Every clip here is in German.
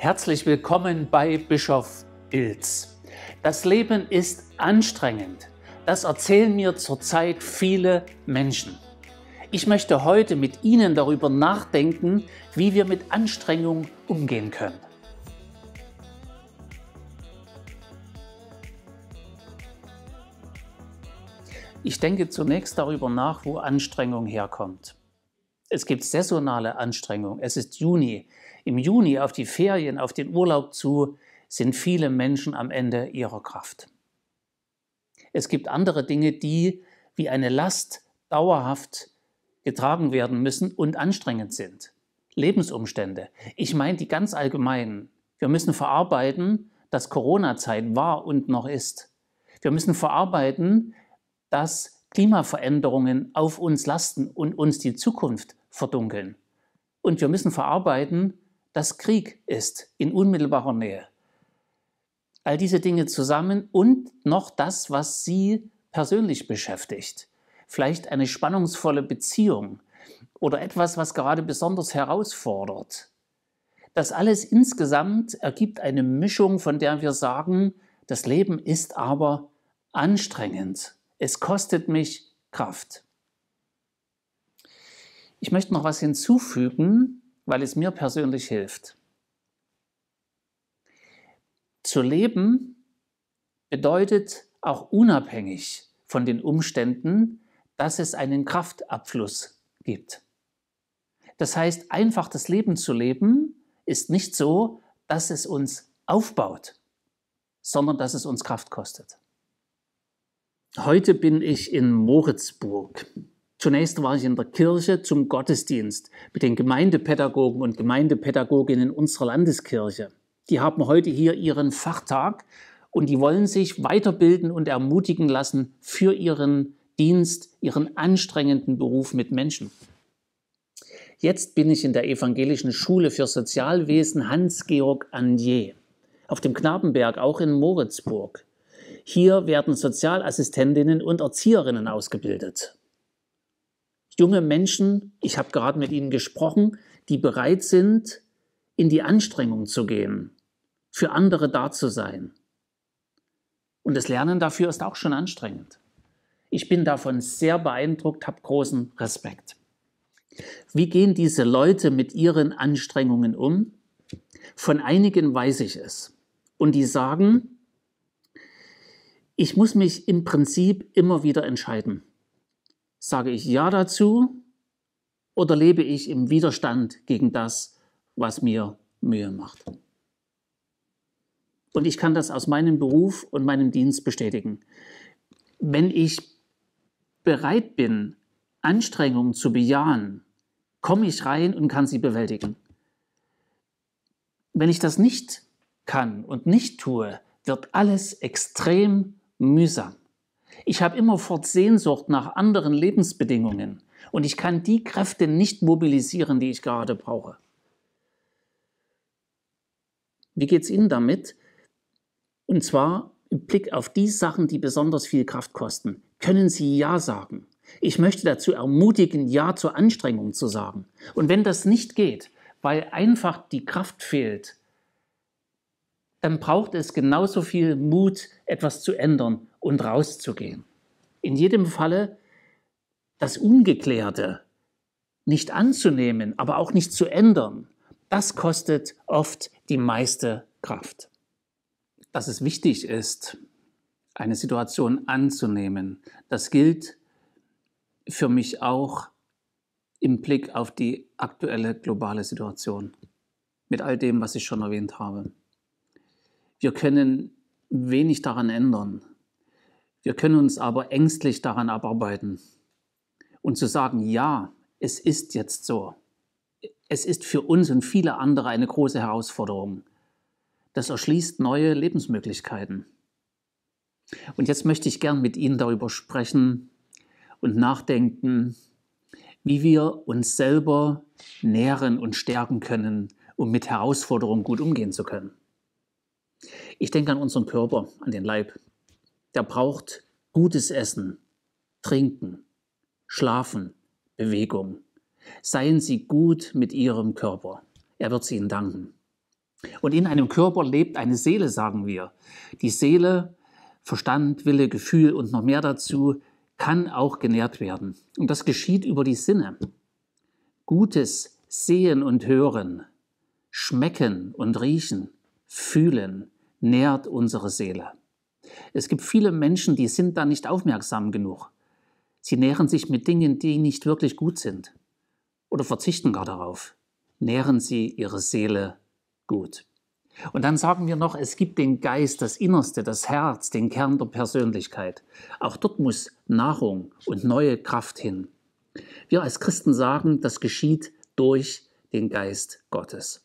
Herzlich willkommen bei Bischof Ilz. Das Leben ist anstrengend. Das erzählen mir zurzeit viele Menschen. Ich möchte heute mit Ihnen darüber nachdenken, wie wir mit Anstrengung umgehen können. Ich denke zunächst darüber nach, wo Anstrengung herkommt. Es gibt saisonale Anstrengungen. Es ist Juni. Im Juni auf die Ferien, auf den Urlaub zu, sind viele Menschen am Ende ihrer Kraft. Es gibt andere Dinge, die wie eine Last dauerhaft getragen werden müssen und anstrengend sind. Lebensumstände. Ich meine die ganz allgemeinen. Wir müssen verarbeiten, dass Corona-Zeit war und noch ist. Wir müssen verarbeiten, dass Klimaveränderungen auf uns lasten und uns die Zukunft verdunkeln. Und wir müssen verarbeiten, dass Krieg ist in unmittelbarer Nähe. All diese Dinge zusammen und noch das, was Sie persönlich beschäftigt. Vielleicht eine spannungsvolle Beziehung oder etwas, was gerade besonders herausfordert. Das alles insgesamt ergibt eine Mischung, von der wir sagen, das Leben ist aber anstrengend. Es kostet mich Kraft. Ich möchte noch was hinzufügen, weil es mir persönlich hilft. Zu leben bedeutet auch unabhängig von den Umständen, dass es einen Kraftabfluss gibt. Das heißt, einfach das Leben zu leben ist nicht so, dass es uns aufbaut, sondern dass es uns Kraft kostet. Heute bin ich in Moritzburg. Zunächst war ich in der Kirche zum Gottesdienst mit den Gemeindepädagogen und Gemeindepädagoginnen unserer Landeskirche. Die haben heute hier ihren Fachtag und die wollen sich weiterbilden und ermutigen lassen für ihren Dienst, ihren anstrengenden Beruf mit Menschen. Jetzt bin ich in der Evangelischen Schule für Sozialwesen Hans-Georg Andier auf dem Knabenberg, auch in Moritzburg. Hier werden Sozialassistentinnen und Erzieherinnen ausgebildet junge Menschen, ich habe gerade mit ihnen gesprochen, die bereit sind, in die Anstrengung zu gehen, für andere da zu sein. Und das Lernen dafür ist auch schon anstrengend. Ich bin davon sehr beeindruckt, habe großen Respekt. Wie gehen diese Leute mit ihren Anstrengungen um? Von einigen weiß ich es. Und die sagen, ich muss mich im Prinzip immer wieder entscheiden. Sage ich Ja dazu oder lebe ich im Widerstand gegen das, was mir Mühe macht? Und ich kann das aus meinem Beruf und meinem Dienst bestätigen. Wenn ich bereit bin, Anstrengungen zu bejahen, komme ich rein und kann sie bewältigen. Wenn ich das nicht kann und nicht tue, wird alles extrem mühsam. Ich habe immerfort Sehnsucht nach anderen Lebensbedingungen und ich kann die Kräfte nicht mobilisieren, die ich gerade brauche. Wie geht es Ihnen damit? Und zwar im Blick auf die Sachen, die besonders viel Kraft kosten. Können Sie Ja sagen? Ich möchte dazu ermutigen, Ja zur Anstrengung zu sagen. Und wenn das nicht geht, weil einfach die Kraft fehlt, dann braucht es genauso viel Mut, etwas zu ändern und rauszugehen. In jedem Falle das Ungeklärte nicht anzunehmen, aber auch nicht zu ändern, das kostet oft die meiste Kraft. Dass es wichtig ist, eine Situation anzunehmen, das gilt für mich auch im Blick auf die aktuelle globale Situation mit all dem, was ich schon erwähnt habe. Wir können wenig daran ändern. Wir können uns aber ängstlich daran abarbeiten und zu sagen, ja, es ist jetzt so. Es ist für uns und viele andere eine große Herausforderung. Das erschließt neue Lebensmöglichkeiten. Und jetzt möchte ich gern mit Ihnen darüber sprechen und nachdenken, wie wir uns selber nähren und stärken können, um mit Herausforderungen gut umgehen zu können. Ich denke an unseren Körper, an den Leib. Der braucht gutes Essen, Trinken, Schlafen, Bewegung. Seien Sie gut mit Ihrem Körper. Er wird es Ihnen danken. Und in einem Körper lebt eine Seele, sagen wir. Die Seele, Verstand, Wille, Gefühl und noch mehr dazu kann auch genährt werden. Und das geschieht über die Sinne. Gutes Sehen und Hören, Schmecken und Riechen, Fühlen, nährt unsere Seele. Es gibt viele Menschen, die sind da nicht aufmerksam genug. Sie nähren sich mit Dingen, die nicht wirklich gut sind oder verzichten gar darauf. Nähren sie ihre Seele gut. Und dann sagen wir noch, es gibt den Geist, das Innerste, das Herz, den Kern der Persönlichkeit. Auch dort muss Nahrung und neue Kraft hin. Wir als Christen sagen, das geschieht durch den Geist Gottes.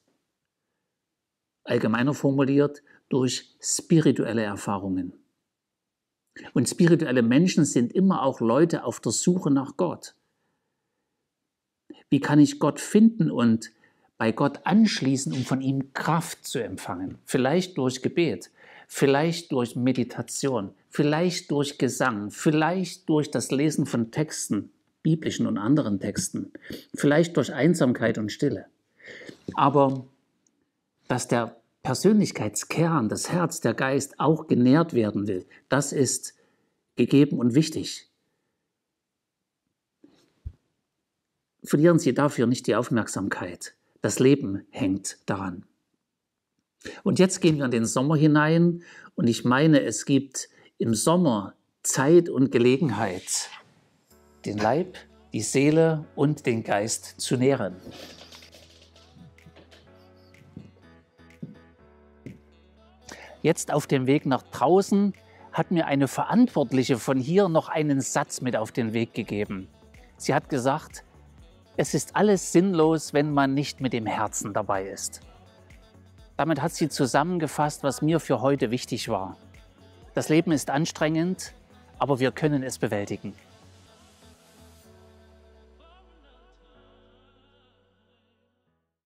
Allgemeiner formuliert, durch spirituelle Erfahrungen. Und spirituelle Menschen sind immer auch Leute auf der Suche nach Gott. Wie kann ich Gott finden und bei Gott anschließen, um von ihm Kraft zu empfangen? Vielleicht durch Gebet, vielleicht durch Meditation, vielleicht durch Gesang, vielleicht durch das Lesen von Texten, biblischen und anderen Texten, vielleicht durch Einsamkeit und Stille. Aber dass der Persönlichkeitskern, das Herz, der Geist auch genährt werden will, das ist gegeben und wichtig. Verlieren Sie dafür nicht die Aufmerksamkeit. Das Leben hängt daran. Und jetzt gehen wir in den Sommer hinein und ich meine, es gibt im Sommer Zeit und Gelegenheit, den Leib, die Seele und den Geist zu nähren. Jetzt auf dem Weg nach draußen hat mir eine Verantwortliche von hier noch einen Satz mit auf den Weg gegeben. Sie hat gesagt, es ist alles sinnlos, wenn man nicht mit dem Herzen dabei ist. Damit hat sie zusammengefasst, was mir für heute wichtig war. Das Leben ist anstrengend, aber wir können es bewältigen.